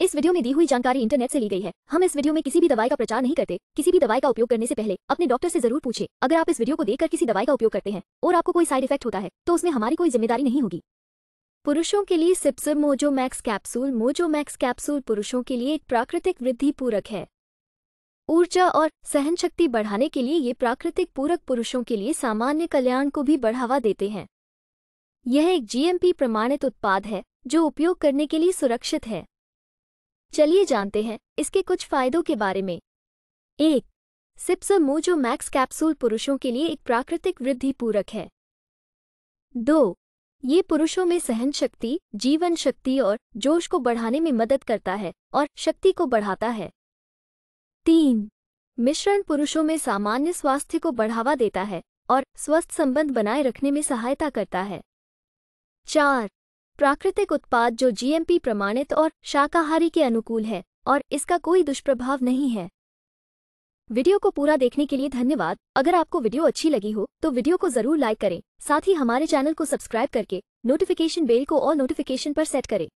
इस वीडियो में दी हुई जानकारी इंटरनेट से ली गई है हम इस वीडियो में किसी भी दवाई का प्रचार नहीं करते किसी भी दवाई का उपयोग करने से पहले अपने डॉक्टर से जरूर पूछे अगर आप इस वीडियो को देखकर किसी दवाई का उपयोग करते हैं और आपको कोई साइड इफेक्ट होता है तो उसमें हमारी कोई जिम्मेदारी नहीं होगी पुरुषों के लिए सिप्सर मोजोमैक्स कैप्सूल मोजोमैक्स कैप्सूल पुरुषों के लिए एक प्राकृतिक वृद्धि पूरक है ऊर्जा और सहन शक्ति बढ़ाने के लिए ये प्राकृतिक पूरक पुरुषों के लिए सामान्य कल्याण को भी बढ़ावा देते हैं यह एक जीएमपी प्रमाणित उत्पाद है जो उपयोग करने के लिए सुरक्षित है चलिए जानते हैं इसके कुछ फायदों के बारे में एक सिप्सा मोजो मैक्स कैप्सूल पुरुषों के लिए एक प्राकृतिक वृद्धि पूरक है दो ये पुरुषों में सहन शक्ति जीवन शक्ति और जोश को बढ़ाने में मदद करता है और शक्ति को बढ़ाता है तीन मिश्रण पुरुषों में सामान्य स्वास्थ्य को बढ़ावा देता है और स्वस्थ संबंध बनाए रखने में सहायता करता है चार प्राकृतिक उत्पाद जो जीएमपी प्रमाणित और शाकाहारी के अनुकूल है और इसका कोई दुष्प्रभाव नहीं है वीडियो को पूरा देखने के लिए धन्यवाद अगर आपको वीडियो अच्छी लगी हो तो वीडियो को जरूर लाइक करें साथ ही हमारे चैनल को सब्सक्राइब करके नोटिफिकेशन बेल को और नोटिफिकेशन पर सेट करें